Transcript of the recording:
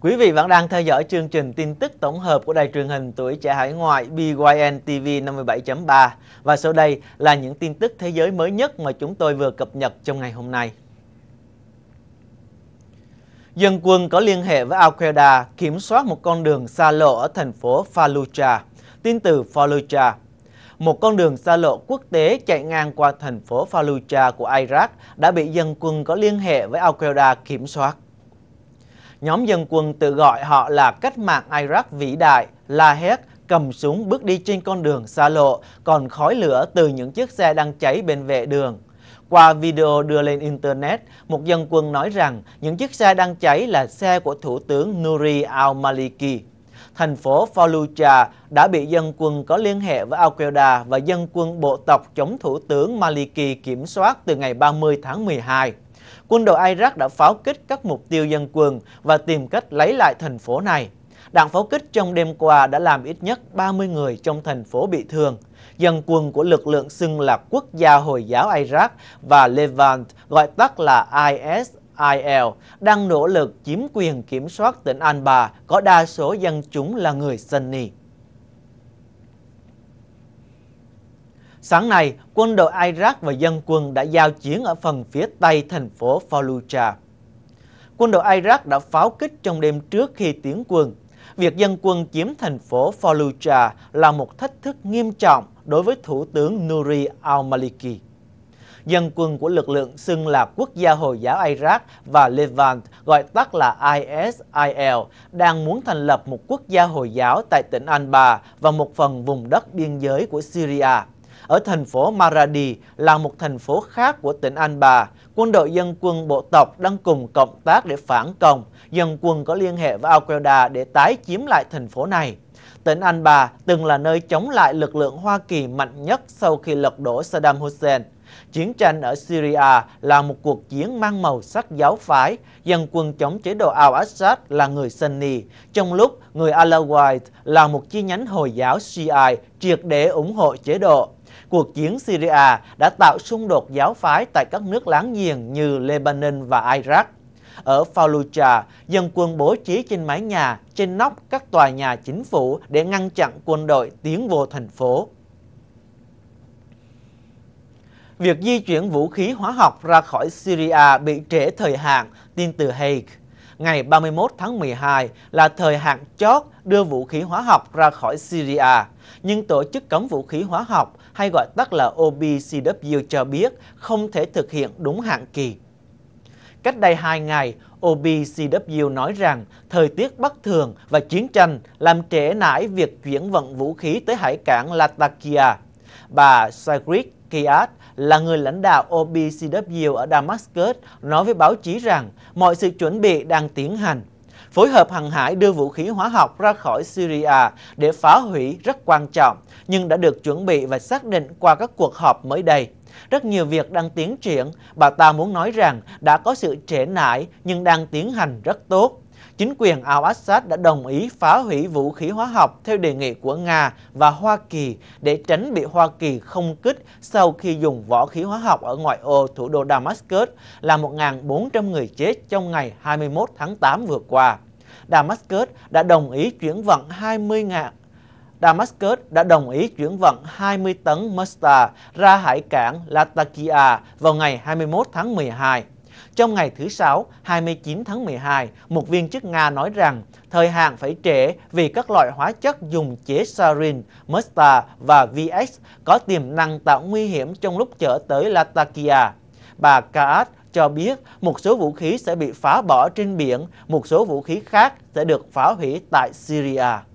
Quý vị vẫn đang theo dõi chương trình tin tức tổng hợp của đài truyền hình tuổi trẻ hải ngoại BYN TV 57.3 và sau đây là những tin tức thế giới mới nhất mà chúng tôi vừa cập nhật trong ngày hôm nay. Dân quân có liên hệ với Al-Qaeda kiểm soát một con đường xa lộ ở thành phố Fallujah, tin từ Fallujah. Một con đường xa lộ quốc tế chạy ngang qua thành phố Fallujah của Iraq đã bị dân quân có liên hệ với Al-Qaeda kiểm soát. Nhóm dân quân tự gọi họ là cách mạng Iraq vĩ đại, la hét, cầm súng bước đi trên con đường xa lộ, còn khói lửa từ những chiếc xe đang cháy bên vệ đường. Qua video đưa lên Internet, một dân quân nói rằng những chiếc xe đang cháy là xe của Thủ tướng Nuri al-Maliki. Thành phố Fallujah đã bị dân quân có liên hệ với Al-Qaeda và dân quân bộ tộc chống Thủ tướng Maliki kiểm soát từ ngày 30 tháng 12. Quân đội Iraq đã pháo kích các mục tiêu dân quân và tìm cách lấy lại thành phố này. Đạn pháo kích trong đêm qua đã làm ít nhất 30 người trong thành phố bị thương. Dân quân của lực lượng xưng là Quốc gia Hồi giáo Iraq và Levant, gọi tắt là ISIL, đang nỗ lực chiếm quyền kiểm soát tỉnh Anbar, có đa số dân chúng là người Sunni. Sáng nay, quân đội Iraq và dân quân đã giao chiến ở phần phía tây thành phố Fallujah. Quân đội Iraq đã pháo kích trong đêm trước khi tiến quân. Việc dân quân chiếm thành phố Fallujah là một thách thức nghiêm trọng đối với Thủ tướng Nuri al-Maliki. Dân quân của lực lượng xưng là Quốc gia Hồi giáo Iraq và Levant, gọi tắt là ISIL, đang muốn thành lập một quốc gia Hồi giáo tại tỉnh Anbar và một phần vùng đất biên giới của Syria ở thành phố Maradi là một thành phố khác của tỉnh An Quân đội dân quân bộ tộc đang cùng cộng tác để phản công. Dân quân có liên hệ với Al-Qaeda để tái chiếm lại thành phố này. Tỉnh An từng là nơi chống lại lực lượng Hoa Kỳ mạnh nhất sau khi lật đổ Saddam Hussein. Chiến tranh ở Syria là một cuộc chiến mang màu sắc giáo phái, dân quân chống chế độ al-Assad là người Sunni, trong lúc người Alawite là một chi nhánh Hồi giáo Shiite triệt để ủng hộ chế độ cuộc chiến Syria đã tạo xung đột giáo phái tại các nước láng giềng như Lebanon và Iraq. Ở Fallujah, dân quân bố trí trên mái nhà, trên nóc các tòa nhà chính phủ để ngăn chặn quân đội tiến vô thành phố. Việc di chuyển vũ khí hóa học ra khỏi Syria bị trễ thời hạn, tin từ Hague ngày 31 tháng 12 là thời hạn chót đưa vũ khí hóa học ra khỏi Syria, nhưng Tổ chức Cấm Vũ khí Hóa học hay gọi tắt là OBCW cho biết không thể thực hiện đúng hạn kỳ. Cách đây 2 ngày, OBCW nói rằng thời tiết bất thường và chiến tranh làm trễ nải việc chuyển vận vũ khí tới hải cảng Latakia. Bà Sigrid Kiat là người lãnh đạo OBCW ở Damascus nói với báo chí rằng mọi sự chuẩn bị đang tiến hành phối hợp hàng hải đưa vũ khí hóa học ra khỏi Syria để phá hủy rất quan trọng, nhưng đã được chuẩn bị và xác định qua các cuộc họp mới đây. Rất nhiều việc đang tiến triển, bà ta muốn nói rằng đã có sự trễ nải nhưng đang tiến hành rất tốt. Chính quyền al-Assad đã đồng ý phá hủy vũ khí hóa học theo đề nghị của Nga và Hoa Kỳ để tránh bị Hoa Kỳ không kích sau khi dùng võ khí hóa học ở ngoại ô thủ đô Damascus làm 1.400 người chết trong ngày 21 tháng 8 vừa qua. Damascus đã đồng ý chuyển vận 20 ngàn Damascus đã đồng ý chuyển vận 20 tấn mustard ra hải cảng Latakia vào ngày 21 tháng 12. Trong ngày thứ Sáu, 29 tháng 12, một viên chức Nga nói rằng thời hạn phải trễ vì các loại hóa chất dùng chế sarin, musta và VX có tiềm năng tạo nguy hiểm trong lúc chở tới Latakia. Bà Kaat cho biết một số vũ khí sẽ bị phá bỏ trên biển, một số vũ khí khác sẽ được phá hủy tại Syria.